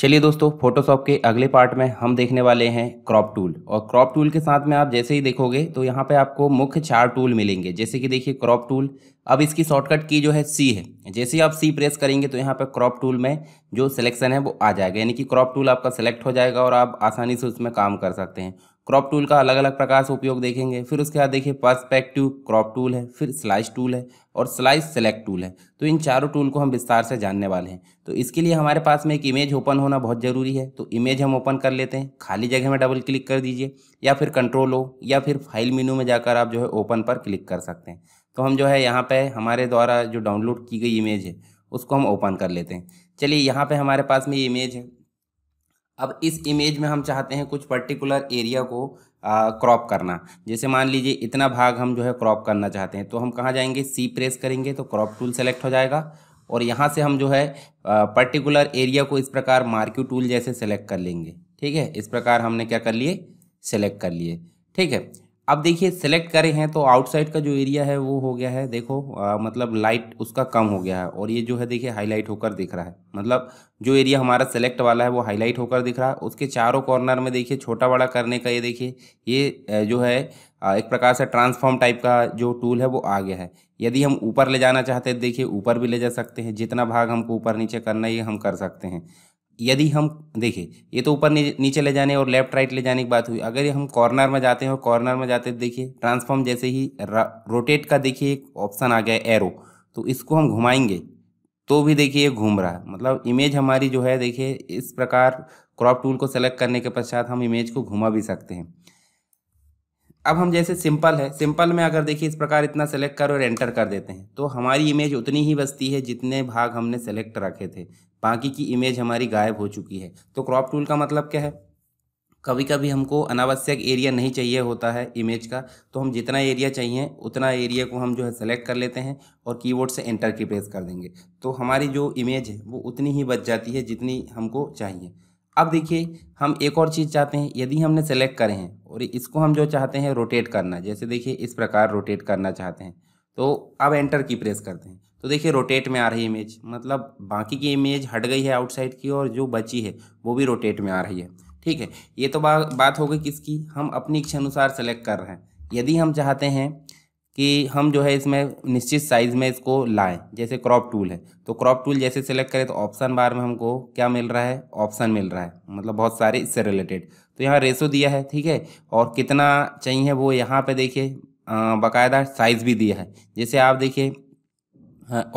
चलिए दोस्तों फोटोशॉप के अगले पार्ट में हम देखने वाले हैं क्रॉप टूल और क्रॉप टूल के साथ में आप जैसे ही देखोगे तो यहाँ पे आपको मुख्य चार टूल मिलेंगे जैसे कि देखिए क्रॉप टूल अब इसकी शॉर्टकट की जो है सी है जैसे ही आप सी प्रेस करेंगे तो यहाँ पे क्रॉप टूल में जो सिलेक्शन है वो आ जाएगा यानी कि क्रॉप टूल आपका सेलेक्ट हो जाएगा और आप आसानी से उसमें काम कर सकते हैं क्रॉप टूल का अलग अलग प्रकार से उपयोग देखेंगे फिर उसके बाद देखिए पर्सपेक्टिव क्रॉप टूल है फिर स्लाइस टूल है और स्लाइस सेलेक्ट टूल है तो इन चारों टूल को हम विस्तार से जानने वाले हैं तो इसके लिए हमारे पास में एक इमेज ओपन होना बहुत ज़रूरी है तो इमेज हम ओपन कर लेते हैं खाली जगह में डबल क्लिक कर दीजिए या फिर कंट्रोल हो या फिर फाइल मीनू में जाकर आप जो है ओपन पर क्लिक कर सकते हैं तो हम जो है यहाँ पर हमारे द्वारा जो डाउनलोड की गई इमेज है उसको हम ओपन कर लेते हैं चलिए यहाँ पर हमारे पास में ये इमेज है अब इस इमेज में हम चाहते हैं कुछ पर्टिकुलर एरिया को क्रॉप करना जैसे मान लीजिए इतना भाग हम जो है क्रॉप करना चाहते हैं तो हम कहाँ जाएंगे सी प्रेस करेंगे तो क्रॉप टूल सेलेक्ट हो जाएगा और यहाँ से हम जो है पर्टिकुलर एरिया को इस प्रकार मार्क्यू टूल जैसे सेलेक्ट कर लेंगे ठीक है इस प्रकार हमने क्या कर लिए सेलेक्ट कर लिए ठीक है अब देखिए सेलेक्ट करे हैं तो आउटसाइड का जो एरिया है वो हो गया है देखो आ, मतलब लाइट उसका कम हो गया है और ये जो है देखिए हाईलाइट होकर दिख रहा है मतलब जो एरिया हमारा सेलेक्ट वाला है वो हाईलाइट होकर दिख रहा है उसके चारों कॉर्नर में देखिए छोटा बड़ा करने का ये देखिए ये जो है एक प्रकार से ट्रांसफॉर्म टाइप का जो टूल है वो आ गया है यदि हम ऊपर ले जाना चाहते हैं देखिए ऊपर भी ले जा सकते हैं जितना भाग हमको ऊपर नीचे करना ये हम कर सकते हैं यदि हम देखिए ये तो ऊपर नीचे ले जाने और लेफ्ट राइट ले जाने की बात हुई अगर ये हम कॉर्नर में जाते हैं और कॉर्नर में जाते हैं देखिए ट्रांसफॉर्म जैसे ही रोटेट का देखिए एक ऑप्शन आ गया एरो तो इसको हम घुमाएंगे तो भी देखिए घूम रहा है मतलब इमेज हमारी जो है देखिए इस प्रकार क्रॉप टूल को सेलेक्ट करने के पश्चात हम इमेज को घुमा भी सकते हैं अब हम जैसे सिंपल है सिंपल में अगर देखिए इस प्रकार इतना सेलेक्ट कर और एंटर कर देते हैं तो हमारी इमेज उतनी ही बचती है जितने भाग हमने सेलेक्ट रखे थे बाकी की इमेज हमारी गायब हो चुकी है तो क्रॉप टूल का मतलब क्या है कभी कभी हमको अनावश्यक एरिया नहीं चाहिए होता है इमेज का तो हम जितना एरिया चाहिए उतना एरिया को हम जो है सेलेक्ट कर लेते हैं और कीबोर्ड से एंटर की प्रेस कर देंगे तो हमारी जो इमेज है वो उतनी ही बच जाती है जितनी हमको चाहिए अब देखिए हम एक और चीज़ चाहते हैं यदि हमने सेलेक्ट करें हैं और इसको हम जो चाहते हैं रोटेट करना जैसे देखिए इस प्रकार रोटेट करना चाहते हैं तो अब एंटर की प्रेस करते हैं तो देखिए रोटेट में आ रही इमेज मतलब बाकी की इमेज हट गई है आउटसाइड की और जो बची है वो भी रोटेट में आ रही है ठीक है ये तो बा, बात हो गई किसकी हम अपनी इच्छा अनुसार सेलेक्ट कर रहे हैं यदि हम चाहते हैं कि हम जो है इसमें निश्चित साइज़ में इसको लाएं जैसे क्रॉप टूल है तो क्रॉप टूल जैसे सेलेक्ट करें तो ऑप्शन बार में हमको क्या मिल रहा है ऑप्शन मिल रहा है मतलब बहुत सारे इससे रिलेटेड तो यहाँ रेसो दिया है ठीक है और कितना चाहिए वो यहाँ पे देखिए बाकायदा साइज़ भी दिया है जैसे आप देखिए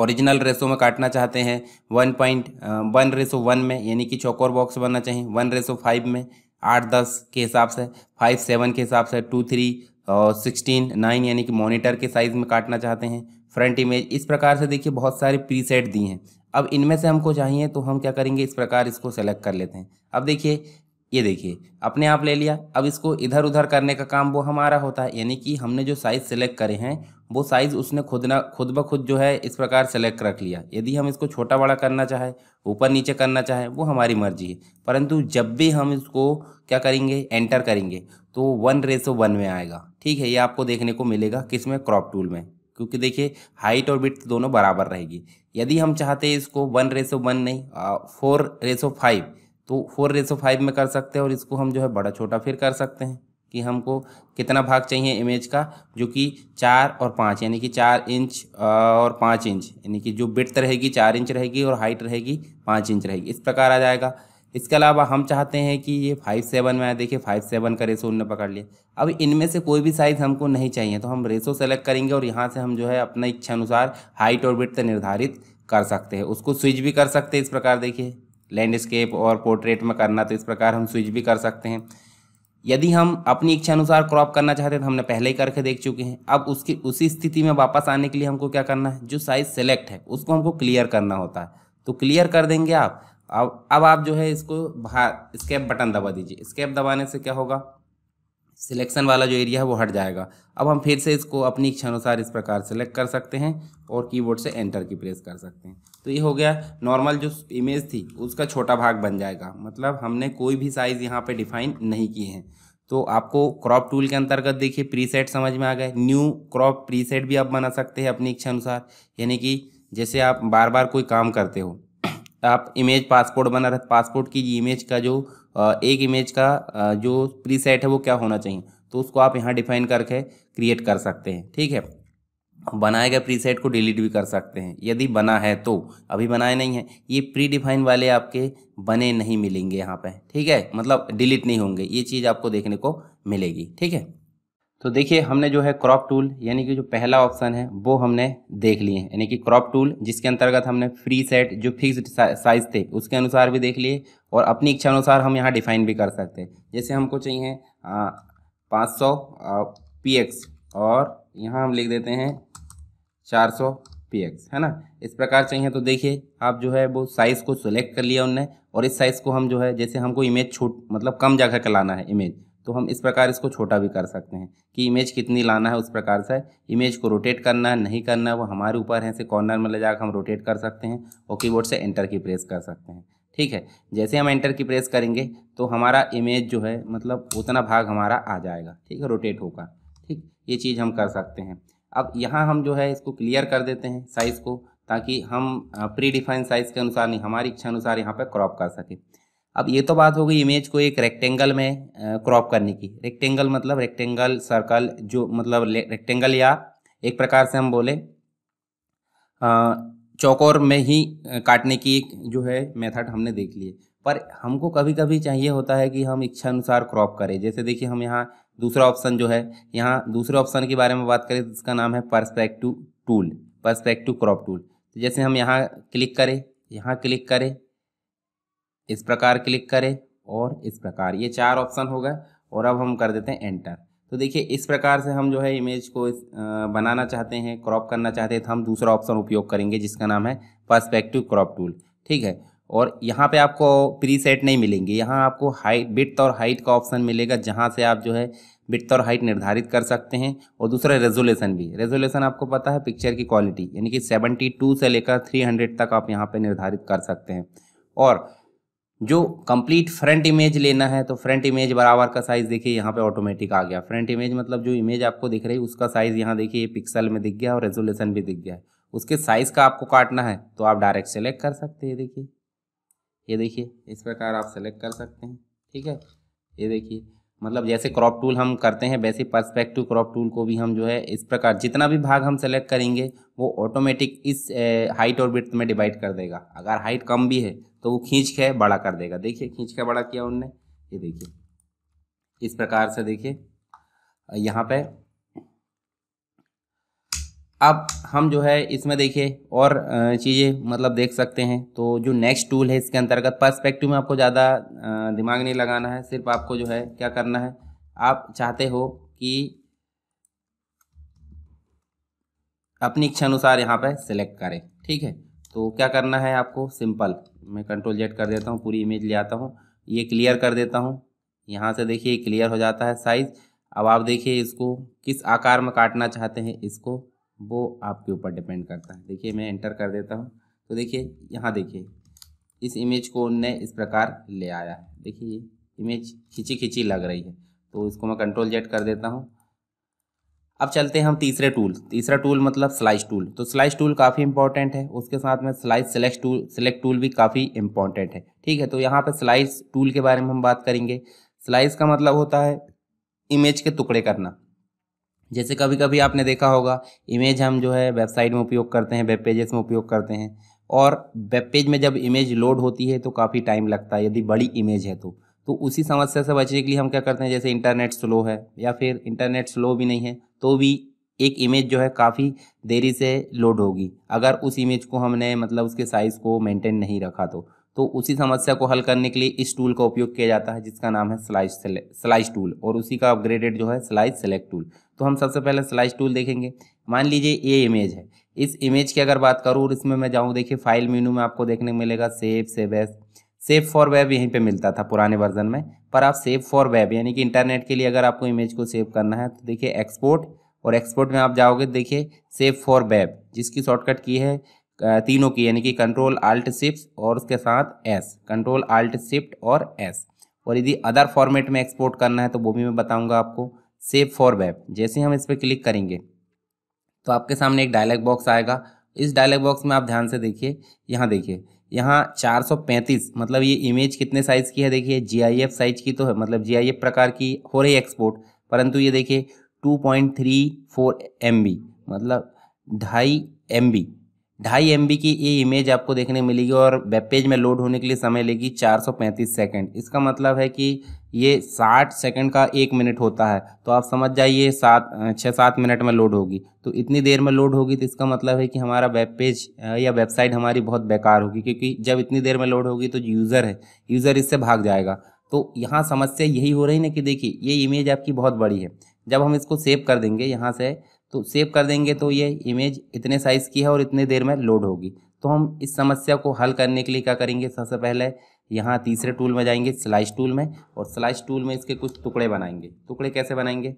ओरिजिनल रेसो में काटना चाहते हैं one point one ratio one में यानी कि चौकोर बॉक्स बनना चाहिए वन रेसो फाइव में आठ दस के हिसाब से फाइव सेवन के हिसाब से टू थ्री और सिक्सटीन नाइन यानी कि मॉनिटर के साइज़ में काटना चाहते हैं फ्रंट इमेज इस प्रकार से देखिए बहुत सारे प्रीसेट दिए हैं अब इनमें से हमको चाहिए तो हम क्या करेंगे इस प्रकार इसको सेलेक्ट कर लेते हैं अब देखिए ये देखिए अपने आप ले लिया अब इसको इधर उधर करने का काम वो हमारा होता है यानी कि हमने जो साइज़ सेलेक्ट करे हैं वो साइज़ उसने खुद ना खुद ब खुद जो है इस प्रकार सेलेक्ट रख लिया यदि हम इसको छोटा बड़ा करना चाहे ऊपर नीचे करना चाहे वो हमारी मर्जी है परंतु जब भी हम इसको क्या करेंगे एंटर करेंगे तो वन रेसो वन में आएगा ठीक है ये आपको देखने को मिलेगा किस में क्रॉप टूल में क्योंकि देखिए हाइट और विथ दोनों बराबर रहेगी यदि हम चाहते हैं इसको वन रेसो वन नहीं फोर रेसो फाइव तो फोर रेसो फाइव में कर सकते हैं और इसको हम जो है बड़ा छोटा फिर कर सकते हैं कि हमको कितना भाग चाहिए इमेज का जो कि चार और पाँच यानी कि चार इंच और पाँच इंच यानी कि जो बिट रहेगी चार इंच रहेगी और हाइट रहेगी पाँच इंच रहेगी इस प्रकार आ जाएगा इसके अलावा हम चाहते हैं कि ये फाइव सेवन में आए देखिए फाइव सेवन का रेसो उनने पकड़ लिया अब इनमें से कोई भी साइज़ हमको नहीं चाहिए तो हम रेसो सेलेक्ट करेंगे और यहाँ से हम जो है अपना इच्छा अनुसार हाइट और बिट निर्धारित कर सकते हैं उसको स्विच भी कर सकते हैं इस प्रकार देखिए लैंडस्केप और पोर्ट्रेट में करना तो इस प्रकार हम स्विच भी कर सकते हैं यदि हम अपनी इच्छा अनुसार क्रॉप करना चाहते हैं तो हमने पहले ही करके देख चुके हैं अब उसकी उसी स्थिति में वापस आने के लिए हमको क्या करना है जो साइज सेलेक्ट है उसको हमको क्लियर करना होता है तो क्लियर कर देंगे आप अब अब आप जो है इसको बाहर स्केप बटन दबा दीजिए स्केप दबाने से क्या होगा सिलेक्शन वाला जो एरिया है वो हट जाएगा अब हम फिर से इसको अपनी इच्छा अनुसार इस प्रकार सेलेक्ट कर सकते हैं और कीबोर्ड से एंटर की प्रेस कर सकते हैं तो ये हो गया नॉर्मल जो इमेज थी उसका छोटा भाग बन जाएगा मतलब हमने कोई भी साइज़ यहाँ पे डिफाइन नहीं की है तो आपको क्रॉप टूल के अंतर्गत देखिए प्रीसेट समझ में आ गए न्यू क्रॉप प्रीसेट भी आप बना सकते हैं अपनी इच्छा अनुसार यानी कि जैसे आप बार बार कोई काम करते हो आप इमेज पासपोर्ट बना रहे पासपोर्ट की इमेज का जो एक इमेज का जो प्रीसेट है वो क्या होना चाहिए तो उसको आप यहाँ डिफाइन करके क्रिएट कर सकते हैं ठीक है बनाए गए प्रीसेट को डिलीट भी कर सकते हैं यदि बना है तो अभी बनाए नहीं है ये प्री डिफाइन वाले आपके बने नहीं मिलेंगे यहाँ पे ठीक है मतलब डिलीट नहीं होंगे ये चीज़ आपको देखने को मिलेगी ठीक है तो देखिए हमने जो है क्रॉप टूल यानी कि जो पहला ऑप्शन है वो हमने देख लिए यानी कि क्रॉप टूल जिसके अंतर्गत हमने फ्री सेट जो फिक्स्ड साइज थे उसके अनुसार भी देख लिए और अपनी इच्छा अनुसार हम यहाँ डिफाइन भी कर सकते हैं जैसे हमको चाहिए पाँच सौ पी एक्स और यहाँ हम लिख देते हैं चार सौ पी एक्स है ना इस प्रकार चाहिए तो देखिए आप जो है वो साइज़ को सिलेक्ट कर लिया उनने और इस साइज़ को हम जो है जैसे हमको इमेज छोट मतलब कम जगह का लाना है इमेज तो हम इस प्रकार इसको छोटा भी कर सकते हैं कि इमेज कितनी लाना है उस प्रकार से इमेज को रोटेट करना है नहीं करना है वो हमारे ऊपर है से कॉर्नर में ले जाकर हम रोटेट कर सकते हैं और कीबोर्ड से एंटर की प्रेस कर सकते हैं ठीक है जैसे हम एंटर की प्रेस करेंगे तो हमारा इमेज जो है मतलब उतना भाग हमारा आ जाएगा ठीक है रोटेट होगा ठीक ये चीज़ हम कर सकते हैं अब यहाँ हम जो है इसको क्लियर कर देते हैं साइज़ को ताकि हम प्री डिफाइन साइज़ के अनुसार नहीं हमारी इच्छा अनुसार यहाँ पर क्रॉप कर सकें अब ये तो बात हो गई इमेज को एक रेक्टेंगल में क्रॉप करने की रेक्टेंगल मतलब रेक्टेंगल सर्कल जो मतलब रेक्टेंगल या एक प्रकार से हम बोले चौकोर में ही काटने की एक जो है मेथड हमने देख लिए पर हमको कभी कभी चाहिए होता है कि हम इच्छा अनुसार क्रॉप करें जैसे देखिए हम यहाँ दूसरा ऑप्शन जो है यहाँ दूसरे ऑप्शन के बारे में बात करें तो इसका नाम है perspective tool perspective crop tool तो जैसे हम यहाँ क्लिक करें यहाँ क्लिक करें इस प्रकार क्लिक करें और इस प्रकार ये चार ऑप्शन होगा और अब हम कर देते हैं एंटर तो देखिए इस प्रकार से हम जो है इमेज को बनाना चाहते हैं क्रॉप करना चाहते हैं तो हम दूसरा ऑप्शन उपयोग करेंगे जिसका नाम है पर्सपेक्टिव क्रॉप टूल ठीक है और यहाँ पे आपको प्री सेट नहीं मिलेंगे यहाँ आपको हाइट बिट और हाइट का ऑप्शन मिलेगा जहाँ से आप जो है बिट और हाइट निर्धारित कर सकते हैं और दूसरा रेजोल्यूशन भी रेजोल्यूशन आपको पता है पिक्चर की क्वालिटी यानी कि 72 से लेकर 300 तक आप यहाँ पे निर्धारित कर सकते हैं और जो कंप्लीट फ्रंट इमेज लेना है तो फ्रंट इमेज बराबर का साइज़ देखिए यहाँ पे ऑटोमेटिक आ गया फ्रंट इमेज मतलब जो इमेज आपको दिख रही है उसका साइज़ यहाँ देखिए पिक्सल में दिख गया और रेजोल्यूशन भी दिख गया है उसके साइज़ का आपको काटना है तो आप डायरेक्ट सेलेक्ट कर सकते हैं देखिए ये देखिए इस प्रकार आप सेलेक्ट कर सकते हैं ठीक है ये देखिए मतलब जैसे क्रॉप टूल हम करते हैं वैसे पर्सपेक्टिव क्रॉप टूल को भी हम जो है इस प्रकार जितना भी भाग हम सेलेक्ट करेंगे वो ऑटोमेटिक इस हाइट और ब्रथ में डिवाइड कर देगा अगर हाइट कम भी है तो वो खींच के बड़ा कर देगा देखिए खींच के बड़ा किया उनने ये देखिए इस प्रकार से देखिए यहाँ पे अब हम जो है इसमें देखिए और चीज़ें मतलब देख सकते हैं तो जो नेक्स्ट टूल है इसके अंतर्गत पर्सपेक्टिव में आपको ज़्यादा दिमाग नहीं लगाना है सिर्फ आपको जो है क्या करना है आप चाहते हो कि अपनी इच्छा अनुसार यहाँ पे सिलेक्ट करें ठीक है तो क्या करना है आपको सिंपल मैं कंट्रोल जेट कर देता हूँ पूरी इमेज ले आता हूँ ये क्लियर कर देता हूँ यहाँ से देखिए क्लियर हो जाता है साइज़ अब आप देखिए इसको किस आकार में काटना चाहते हैं इसको वो आपके ऊपर डिपेंड करता है देखिए मैं एंटर कर देता हूँ तो देखिए यहाँ देखिए इस इमेज को उनने इस प्रकार ले आया है देखिए ये इमेज खिंची खिंची लग रही है तो इसको मैं कंट्रोल जेट कर देता हूँ अब चलते हैं हम तीसरे टूल तीसरा टूल मतलब स्लाइस टूल तो स्लाइस टूल काफ़ी इंपॉर्टेंट है उसके साथ में slice select tool select tool भी काफ़ी इंपॉर्टेंट है ठीक है तो यहाँ पे स्लाइस टूल के बारे में हम बात करेंगे स्लाइस का मतलब होता है इमेज के टुकड़े करना जैसे कभी कभी आपने देखा होगा इमेज हम जो है वेबसाइट में उपयोग करते हैं वेब पेजेस में उपयोग करते हैं और वेब पेज में जब इमेज लोड होती है तो काफ़ी टाइम लगता है यदि बड़ी इमेज है तो तो उसी समस्या से बचने के लिए हम क्या करते हैं जैसे इंटरनेट स्लो है या फिर इंटरनेट स्लो भी नहीं है तो भी एक इमेज जो है काफ़ी देरी से लोड होगी अगर उस इमेज को हमने मतलब उसके साइज़ को मेंटेन नहीं रखा तो तो उसी समस्या को हल करने के लिए इस टूल का उपयोग किया जाता है जिसका नाम है स्लाइस स्लाइस टूल और उसी का अपग्रेडेड जो है स्लाइस सेलेक्ट टूल तो हम सबसे पहले स्लाइस टूल देखेंगे मान लीजिए ये इमेज है इस इमेज की अगर बात करूँ और इसमें मैं जाऊँ देखिए फाइल मीनू में आपको देखने को मिलेगा save saves save for web यहीं पे मिलता था पुराने वर्जन में पर आप सेव फॉर वेब यानी कि इंटरनेट के लिए अगर आपको इमेज को सेव करना है तो देखिए एक्सपोर्ट और एक्सपोर्ट में आप जाओगे देखिए सेव फॉर वेब जिसकी शॉर्टकट की है तीनों की यानी कि कंट्रोल आल्ट शिफ्ट और उसके साथ एस कंट्रोल आल्ट शिफ्ट और एस और यदि अदर फॉर्मेट में एक्सपोर्ट करना है तो वो भी मैं बताऊँगा आपको सेव फॉर वेब जैसे हम इस पर क्लिक करेंगे तो आपके सामने एक डायलॉग बॉक्स आएगा इस डायलॉग बॉक्स में आप ध्यान से देखिए यहाँ देखिए यहाँ 435 मतलब ये इमेज कितने साइज़ की है देखिए जी साइज की तो है मतलब जी प्रकार की हो रही एक्सपोर्ट परंतु ये देखिए 2.34 पॉइंट मतलब ढाई एम ढाई एम की ये इमेज आपको देखने मिलेगी और वेब पेज में लोड होने के लिए समय लेगी 435 सेकंड इसका मतलब है कि ये 60 सेकंड का एक मिनट होता है तो आप समझ जाइए सात छः सात मिनट में लोड होगी तो इतनी देर में लोड होगी तो इसका मतलब है कि हमारा वेब पेज या वेबसाइट हमारी बहुत बेकार होगी क्योंकि जब इतनी देर में लोड होगी तो यूज़र है यूज़र इससे भाग जाएगा तो यहाँ समस्या यही हो रही ना कि देखिए ये इमेज आपकी बहुत बड़ी है जब हम इसको सेव कर देंगे यहाँ से तो सेव कर देंगे तो ये इमेज इतने साइज़ की है और इतने देर में लोड होगी तो हम इस समस्या को हल करने के लिए क्या करेंगे सबसे पहले यहाँ तीसरे टूल में जाएंगे स्लाइस टूल में और स्लाइस टूल में इसके कुछ टुकड़े बनाएंगे टुकड़े कैसे बनाएंगे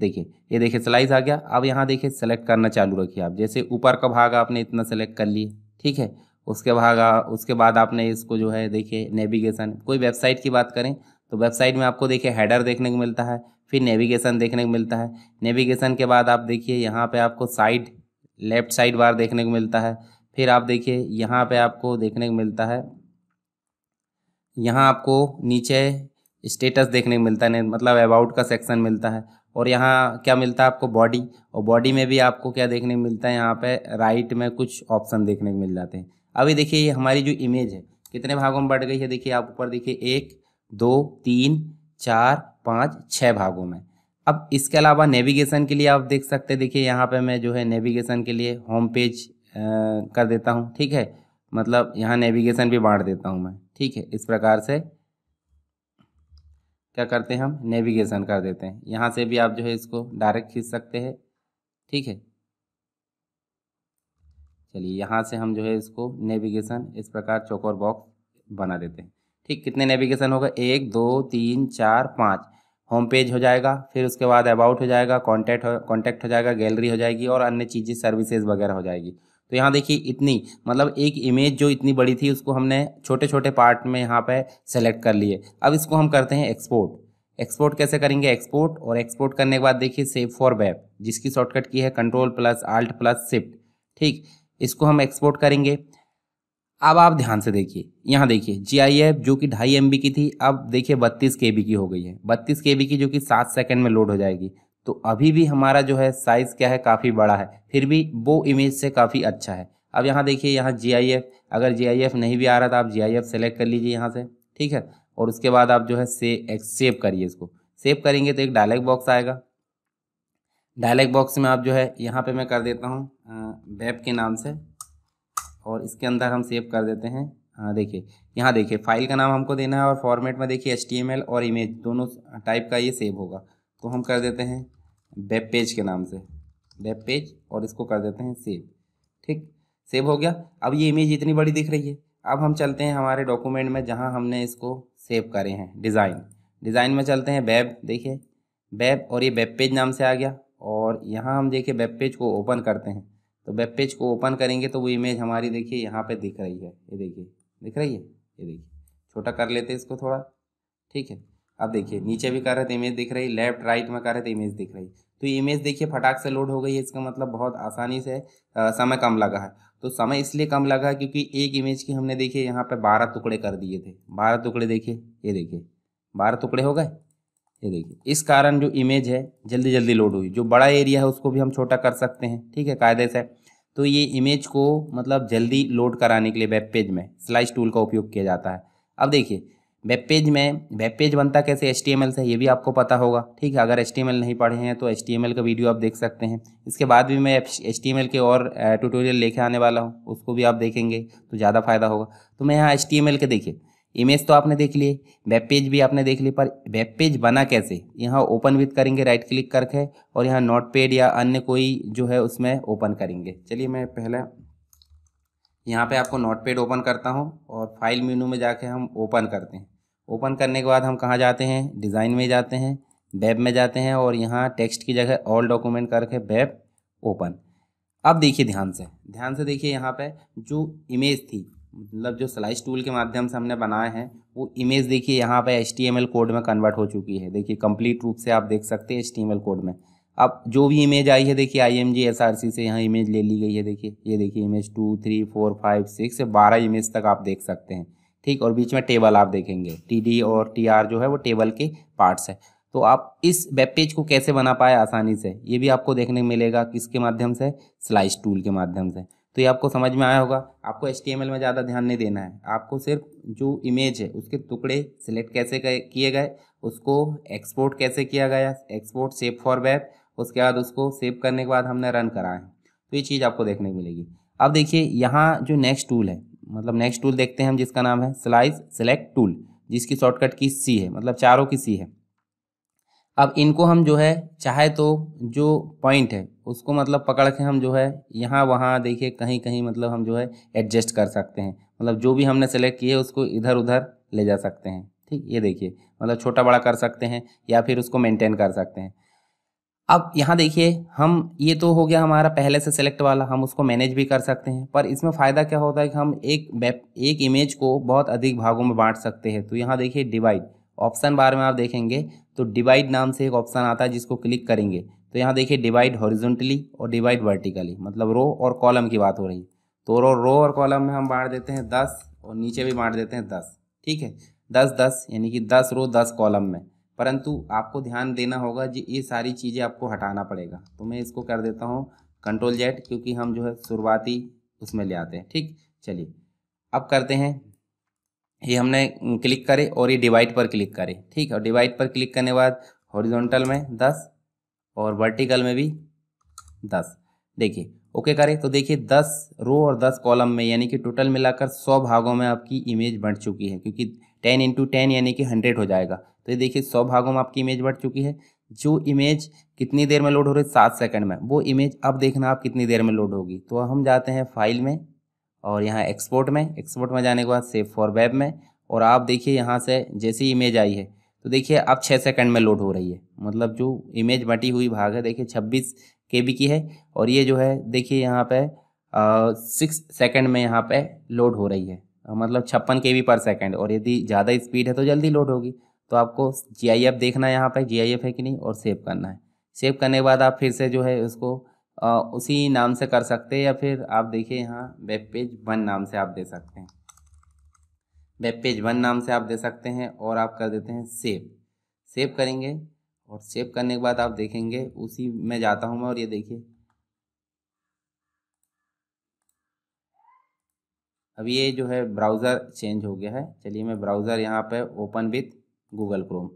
देखिए ये देखिए स्लाइस आ गया अब यहाँ देखिए सेलेक्ट करना चालू रखिए आप जैसे ऊपर का भाग आपने इतना सेलेक्ट कर लिए ठीक है उसके भाग उसके बाद आपने इसको जो है देखिए नेविगेशन कोई वेबसाइट की बात करें तो वेबसाइट में आपको देखिए हेडर देखने को मिलता है फिर नेविगेशन देखने को मिलता है नेविगेशन के बाद आप देखिए यहाँ पे आपको साइड लेफ्ट साइड बार देखने को मिलता है फिर आप देखिए यहाँ पे आपको देखने को मिलता है यहाँ आपको नीचे स्टेटस देखने को मिलता है मतलब अबाउट का सेक्शन मिलता है और यहाँ क्या मिलता है आपको बॉडी और बॉडी में भी आपको क्या देखने को मिलता है यहाँ पे राइट में कुछ ऑप्शन देखने को मिल जाते हैं अभी देखिए ये हमारी जो इमेज है कितने भागों में बढ़ गई है देखिए आप ऊपर देखिए एक दो तीन चार पाँच छः भागों में अब इसके अलावा नेविगेशन के लिए आप देख सकते हैं देखिए यहाँ पे मैं जो है नेविगेशन के लिए होम पेज कर देता हूँ ठीक है मतलब यहाँ नेविगेशन भी बांट देता हूँ मैं ठीक है इस प्रकार से क्या करते हैं हम नेविगेशन कर देते हैं यहाँ से भी आप जो है इसको डायरेक्ट खींच सकते हैं ठीक है चलिए यहाँ से हम जो है इसको नेविगेशन इस प्रकार चौकोर बॉक्स बना देते हैं ठीक कितने नेविगेशन होगा एक दो तीन चार पाँच होम पेज हो जाएगा फिर उसके बाद अबाउट हो जाएगा कॉन्टैक्ट हो कॉन्टैक्ट हो जाएगा गैलरी हो जाएगी और अन्य चीज़ें सर्विसेज वगैरह हो जाएगी तो यहाँ देखिए इतनी मतलब एक इमेज जो इतनी बड़ी थी उसको हमने छोटे छोटे पार्ट में यहाँ पे सेलेक्ट कर लिए अब इसको हम करते हैं एक्सपोर्ट एक्सपोर्ट कैसे करेंगे एक्सपोर्ट और एक्सपोर्ट करने के बाद देखिए सेव फॉर वेब जिसकी शॉर्टकट की है control plus alt plus shift ठीक इसको हम एक्सपोर्ट करेंगे अब आप ध्यान से देखिए यहाँ देखिए जी आई एफ जो कि ढाई एम की थी अब देखिए बत्तीस के की हो गई है बत्तीस के की जो कि सात सेकेंड में लोड हो जाएगी तो अभी भी हमारा जो है साइज़ क्या है काफ़ी बड़ा है फिर भी वो इमेज से काफ़ी अच्छा है अब यहाँ देखिए यहाँ जी आई एफ अगर जी आई एफ नहीं भी आ रहा था आप जी आई एफ सेलेक्ट कर लीजिए यहाँ से ठीक है और उसके बाद आप जो है से सेव करिए इसको सेव करेंगे तो एक डायलॉग बॉक्स आएगा डायलॉग बॉक्स में आप जो है यहाँ पे मैं कर देता हूँ वेब के नाम से और इसके अंदर हम सेव कर देते हैं हाँ देखिए यहाँ देखिए फाइल का नाम हमको देना है और फॉर्मेट में देखिए एच और इमेज दोनों टाइप का ये सेव होगा तो हम कर देते हैं वेब पेज के नाम से वेब पेज और इसको कर देते हैं सेव ठीक सेव हो गया अब ये इमेज इतनी बड़ी दिख रही है अब हम चलते हैं हमारे डॉक्यूमेंट में जहाँ हमने इसको सेव करे हैं डिज़ाइन डिज़ाइन में चलते हैं वेब देखिए वेब और ये वेब पेज नाम से आ गया और यहाँ हम देखिए वेब पेज को ओपन करते हैं तो वेब पेज को ओपन करेंगे तो वो इमेज हमारी देखिए यहाँ पे दिख रही है ये देखिए दिख रही है ये देखिए छोटा कर लेते हैं इसको थोड़ा ठीक है अब देखिए नीचे भी कर रहे थे इमेज दिख रही लेफ्ट राइट में कर रहे थे इमेज दिख रही तो इमेज देखिए फटाक से लोड हो गई है इसका मतलब बहुत आसानी से आ, समय कम लगा है तो समय इसलिए कम लगा है क्योंकि एक इमेज की हमने देखिए यहाँ पे बारह टुकड़े कर दिए थे बारह टुकड़े देखिए ये देखिए बारह टुकड़े हो गए ये देखिए इस कारण जो इमेज है जल्दी जल्दी लोड हुई जो बड़ा एरिया है उसको भी हम छोटा कर सकते हैं ठीक है कायदे से तो ये इमेज को मतलब जल्दी लोड कराने के लिए वेब पेज में स्लाइस टूल का उपयोग किया जाता है अब देखिए वेब पेज में वेब पेज बनता कैसे एच से ये भी आपको पता होगा ठीक है अगर एच नहीं पढ़े हैं तो एच का वीडियो आप देख सकते हैं इसके बाद भी मैं एच के और ट्यूटोरियल लेके आने वाला हूँ उसको भी आप देखेंगे तो ज़्यादा फायदा होगा तो मैं यहाँ एच के देखिए इमेज तो आपने देख लिए वेब पेज भी आपने देख ली पर वेब पेज बना कैसे यहाँ ओपन विथ करेंगे राइट क्लिक करके और यहाँ नोट पेड या अन्य कोई जो है उसमें ओपन करेंगे चलिए मैं पहले यहाँ पे आपको नोट पेड ओपन करता हूँ और फाइल मेनू में जाके हम ओपन करते हैं ओपन करने के बाद हम कहाँ जाते हैं डिज़ाइन में जाते हैं वेब में जाते हैं और यहाँ टेक्स्ट की जगह ऑल डॉक्यूमेंट करके वेब ओपन अब देखिए ध्यान से ध्यान से देखिए यहाँ पे जो इमेज थी मतलब जो स्लाइस टूल के माध्यम से हमने बनाए हैं वो इमेज देखिए यहाँ पे एच कोड में कन्वर्ट हो चुकी है देखिए कंप्लीट रूप से आप देख सकते हैं एच कोड में अब जो भी इमेज आई है देखिए I M G S R C से यहाँ इमेज ले ली गई है देखिए ये देखिए image two three four five six बारह इमेज तक आप देख सकते हैं ठीक और बीच में टेबल आप देखेंगे टी डी और टी आर जो है वो टेबल के पार्ट्स है तो आप इस वेब पेज को कैसे बना पाए आसानी से ये भी आपको देखने को मिलेगा किसके माध्यम से स्लाइस टूल के माध्यम से तो ये आपको समझ में आया होगा आपको एच में ज़्यादा ध्यान नहीं देना है आपको सिर्फ जो इमेज है उसके टुकड़े सिलेक्ट कैसे किए गए उसको एक्सपोर्ट कैसे किया गया एक्सपोर्ट सेव फॉर वेब उसके बाद उसको सेव करने के बाद हमने रन करा है तो ये चीज़ आपको देखने को मिलेगी अब देखिए यहाँ जो नेक्स्ट टूल है मतलब नेक्स्ट टूल देखते हैं हम जिसका नाम है स्लाइस सेलेक्ट टूल जिसकी शॉर्टकट की सी है मतलब चारों की सी है अब इनको हम जो है चाहे तो जो पॉइंट है उसको मतलब पकड़ के हम जो है यहाँ वहाँ देखिए कहीं कहीं मतलब हम जो है एडजस्ट कर सकते हैं मतलब जो भी हमने सेलेक्ट किए उसको इधर उधर ले जा सकते हैं ठीक ये देखिए मतलब छोटा बड़ा कर सकते हैं या फिर उसको मेंटेन कर सकते हैं अब यहाँ देखिए हम ये तो हो गया हमारा पहले से सेलेक्ट वाला हम उसको मैनेज भी कर सकते हैं पर इसमें फ़ायदा क्या होता है कि हम एक वेब एक इमेज को बहुत अधिक भागों में बांट सकते हैं तो यहाँ देखिए डिवाइड ऑप्शन बार में आप देखेंगे तो डिवाइड नाम से एक ऑप्शन आता है जिसको क्लिक करेंगे तो यहाँ देखिए डिवाइड हॉरिजॉन्टली और डिवाइड वर्टिकली मतलब रो और कॉलम की बात हो रही है तो रो रो और कॉलम में हम बांट देते हैं दस और नीचे भी बांट देते हैं दस ठीक है दस दस यानी कि दस रो दस कॉलम में परंतु आपको ध्यान देना होगा जी ये सारी चीज़ें आपको हटाना पड़ेगा तो मैं इसको कर देता हूँ कंट्रोल जेट क्योंकि हम जो है शुरुआती उसमें ले आते हैं ठीक चलिए अब करते हैं ये हमने क्लिक करे और ये डिवाइड पर क्लिक करे ठीक और डिवाइड पर क्लिक करने के बाद हॉरिजॉन्टल में दस और वर्टिकल में भी दस देखिए ओके करें तो देखिए दस रो और दस कॉलम में यानी कि टोटल मिलाकर सौ भागों में आपकी इमेज बढ़ चुकी है क्योंकि टेन इंटू टेन यानी कि हंड्रेड हो जाएगा तो ये देखिए सौ भागों में आपकी इमेज बढ़ चुकी है जो इमेज कितनी देर में लोड हो रही है सात सेकंड में वो इमेज अब देखना आप कितनी देर में लोड होगी तो हम जाते हैं फाइल में और यहाँ एक्सपोर्ट में एक्सपोर्ट में जाने के बाद सेव फॉर वेब में और आप देखिए यहाँ से जैसी इमेज आई है तो देखिए अब छः सेकंड में लोड हो रही है मतलब जो इमेज बटी हुई भाग है देखिए छब्बीस के की है और ये जो है देखिए यहाँ पे सिक्स सेकंड में यहाँ पे लोड हो रही है मतलब छप्पन के पर सेकंड और यदि ज़्यादा स्पीड है तो जल्दी लोड होगी तो आपको जी देखना है यहाँ पर जी है कि नहीं और सेव करना है सेव करने के बाद आप फिर से जो है उसको उसी नाम से कर सकते हैं या फिर आप देखिए यहाँ वेब पेज वन नाम से आप दे सकते हैं वेब पेज वन नाम से आप दे सकते हैं और आप कर देते हैं सेव सेव करेंगे और सेव करने के बाद आप देखेंगे उसी में जाता हूँ मैं और ये देखिए अब ये जो है ब्राउज़र चेंज हो गया है चलिए मैं ब्राउज़र यहाँ पे open with Google Chrome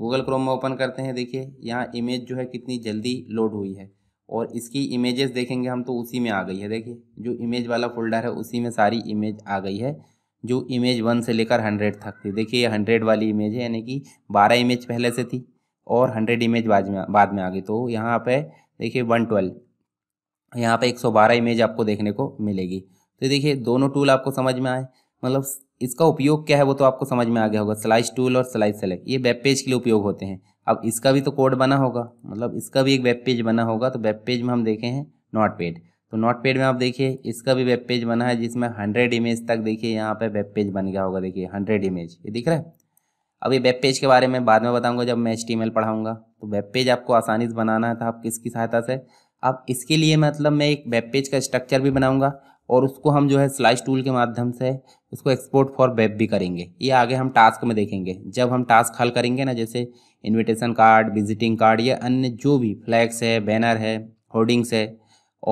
Google Chrome में ओपन करते हैं देखिए यहाँ इमेज जो है कितनी जल्दी लोड हुई है और इसकी इमेजेस देखेंगे हम तो उसी में आ गई है देखिए जो इमेज वाला फोल्डर है उसी में सारी इमेज आ गई है जो इमेज वन से लेकर हंड्रेड तक थी देखिए ये हंड्रेड वाली इमेज है यानी कि बारह इमेज पहले से थी और हंड्रेड इमेज बाद में बाद में आ गई तो यहाँ पे देखिए वन ट्वेल्व यहाँ पे एक सौ बारह इमेज आपको देखने को मिलेगी तो देखिए दोनों टूल आपको समझ में आए मतलब इसका उपयोग क्या है वो तो आपको समझ में आ गया होगा स्लाइस टूल और स्लाइस सेलेक्ट ये वेब पेज के लिए उपयोग होते हैं अब इसका भी तो कोड बना होगा मतलब इसका भी एक वेब पेज बना होगा तो वेब पेज में हम देखे हैं नॉट पेड तो नॉट पेड में आप देखिए इसका भी वेब पेज बना है जिसमें हंड्रेड इमेज तक देखिए यहाँ पर पे वेब पेज बन गया होगा देखिए हंड्रेड इमेज ये दिख रहा है अब ये वेब पेज के बारे में बाद में बताऊंगा जब मैं एच पढ़ाऊंगा तो वेब पेज आपको आसानी से बनाना है तो आप किसकी सहायता से अब इसके लिए मतलब मैं एक वेब पेज का स्ट्रक्चर भी बनाऊंगा और उसको हम जो है स्लाइस टूल के माध्यम से इसको एक्सपोर्ट फॉर वेब भी करेंगे ये आगे हम टास्क में देखेंगे जब हम टास्क हल करेंगे ना जैसे इनविटेशन कार्ड विजिटिंग कार्ड या अन्य जो भी फ्लैग्स है बैनर है होर्डिंग्स है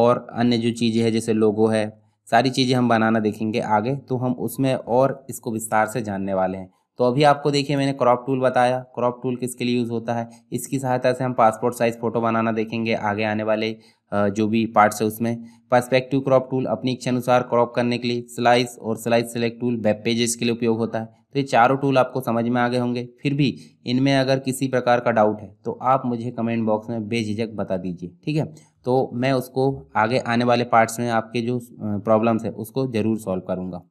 और अन्य जो चीज़ें हैं जैसे लोगो है सारी चीज़ें हम बनाना देखेंगे आगे तो हम उसमें और इसको विस्तार से जानने वाले हैं तो अभी आपको देखिए मैंने क्रॉप टूल बताया क्रॉप टूल किसके लिए यूज़ होता है इसकी सहायता से हम पासपोर्ट साइज़ फ़ोटो बनाना देखेंगे आगे आने वाले जो भी पार्ट्स है उसमें पर्सपेक्टिव क्रॉप टूल अपनी अनुसार क्रॉप करने के लिए स्लाइस और slice select tool web pages के लिए उपयोग होता है तो ये चारों टूल आपको समझ में आ गए होंगे फिर भी इनमें अगर किसी प्रकार का डाउट है तो आप मुझे कमेंट बॉक्स में बेझिझक बता दीजिए ठीक है तो मैं उसको आगे आने वाले पार्ट्स में आपके जो प्रॉब्लम्स है उसको ज़रूर सॉल्व करूँगा